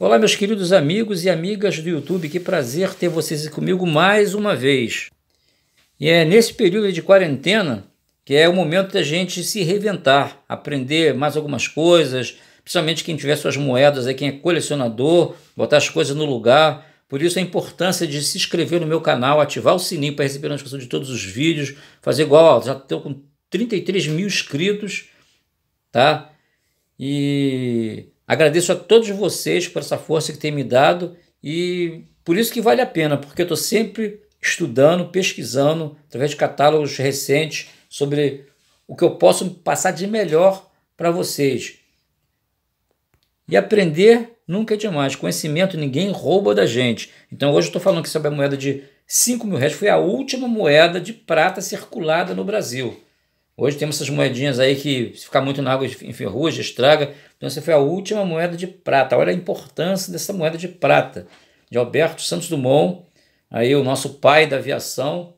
Olá, meus queridos amigos e amigas do YouTube, que prazer ter vocês comigo mais uma vez. E é nesse período de quarentena que é o momento da gente se reventar, aprender mais algumas coisas, principalmente quem tiver suas moedas, aí, quem é colecionador, botar as coisas no lugar. Por isso a importância de se inscrever no meu canal, ativar o sininho para receber a notificação de todos os vídeos, fazer igual, ó, já estou com 33 mil inscritos, tá? E Agradeço a todos vocês por essa força que tem me dado e por isso que vale a pena, porque eu estou sempre estudando, pesquisando, através de catálogos recentes, sobre o que eu posso passar de melhor para vocês. E aprender nunca é demais. Conhecimento ninguém rouba da gente. Então hoje eu estou falando que sobre a moeda de 5 mil reais foi a última moeda de prata circulada no Brasil. Hoje temos essas moedinhas aí que, se ficar muito na água, enferruja, estraga. Então, essa foi a última moeda de prata. Olha a importância dessa moeda de prata. De Alberto Santos Dumont, aí o nosso pai da aviação.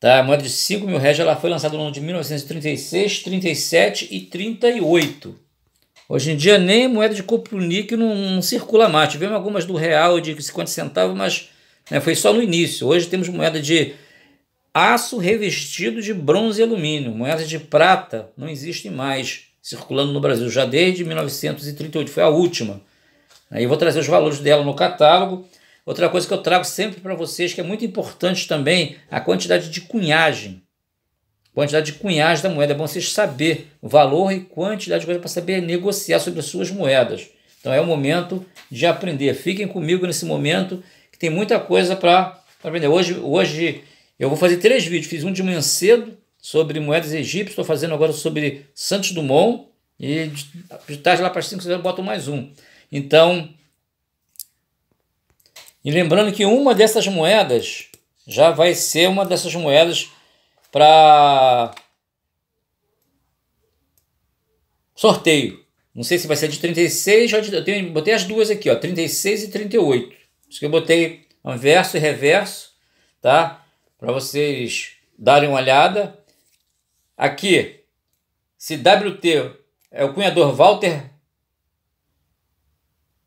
Tá, a moeda de 5 mil réis ela foi lançada no ano de 1936, 37 e 38. Hoje em dia nem moeda de coproníqueo não, não circula mais. Tivemos algumas do real de 50 centavos, mas né, foi só no início. Hoje temos moeda de aço revestido de bronze e alumínio. Moedas de prata não existem mais circulando no Brasil, já desde 1938, foi a última. Aí eu vou trazer os valores dela no catálogo. Outra coisa que eu trago sempre para vocês, que é muito importante também, a quantidade de cunhagem. Quantidade de cunhagem da moeda. É bom vocês saber o valor e quantidade de coisa para saber negociar sobre as suas moedas. Então é o momento de aprender. Fiquem comigo nesse momento, que tem muita coisa para aprender. Hoje, hoje eu vou fazer três vídeos. Fiz um de manhã cedo sobre moedas egípcias. Estou fazendo agora sobre Santos Dumont. E de tarde lá para as 5 eu boto mais um. Então, e lembrando que uma dessas moedas já vai ser uma dessas moedas para sorteio. Não sei se vai ser de 36, ou de, eu tenho, botei as duas aqui, ó, 36 e 38. Isso que eu botei anverso e reverso, tá? para vocês darem uma olhada. Aqui, se WT é o cunhador Walter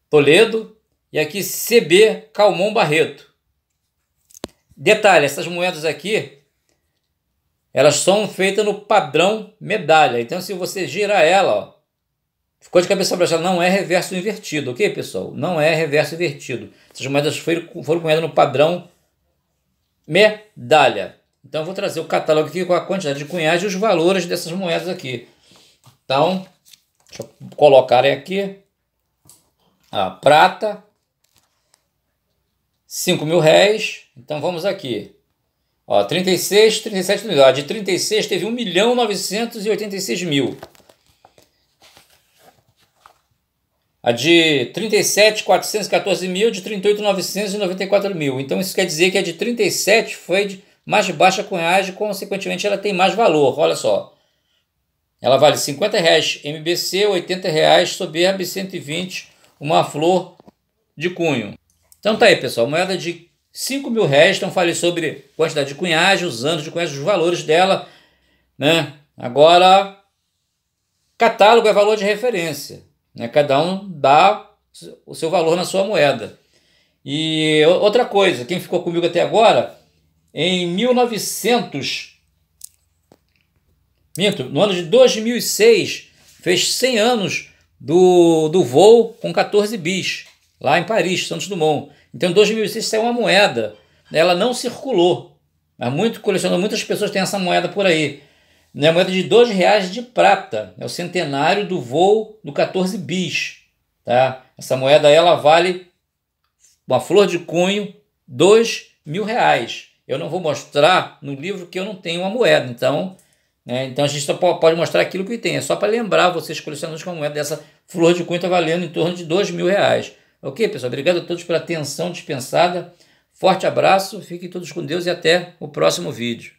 Toledo e aqui CB Calmon Barreto. Detalhe, essas moedas aqui, elas são feitas no padrão medalha. Então, se você girar ela, ó, ficou de cabeça para baixo, não é reverso invertido, ok, pessoal? Não é reverso invertido. Essas moedas foram, foram moedas no padrão medalha. Então eu vou trazer o catálogo aqui com a quantidade de cunhagem e os valores dessas moedas aqui. Então, deixa eu colocar aqui a ah, prata, 5 mil réis. Então vamos aqui. Ó, 36, 37 mil. A ah, de 36 teve 1 milhão 986 mil. A de 37.414 mil, de 38.994 mil. Então isso quer dizer que a de 37 foi de mais baixa cunhagem consequentemente ela tem mais valor. Olha só. Ela vale 50 reais MBC, 80 reais soberba e 120 uma flor de cunho. Então tá aí pessoal, moeda de 5 mil reais. Então falei sobre quantidade de cunhagem, os anos de cunhagem, os valores dela. Né? Agora, catálogo é valor de referência. Né? Cada um dá o seu valor na sua moeda. E outra coisa, quem ficou comigo até agora, em 1900, minto, no ano de 2006, fez 100 anos do, do voo com 14 bis, lá em Paris, Santos Dumont. Então, em 2006 saiu uma moeda, né? ela não circulou. mas muito colecionador, muitas pessoas têm essa moeda por aí né, moeda de dois reais de prata. É o centenário do voo do 14 bis. Tá? Essa moeda ela vale uma flor de cunho dois mil reais. Eu não vou mostrar no livro que eu não tenho uma moeda. Então, né, então a gente só pode mostrar aquilo que tem. É só para lembrar vocês colecionadores que a moeda é dessa flor de cunho está valendo em torno de dois mil reais. Ok, pessoal? Obrigado a todos pela atenção dispensada. Forte abraço, fiquem todos com Deus e até o próximo vídeo.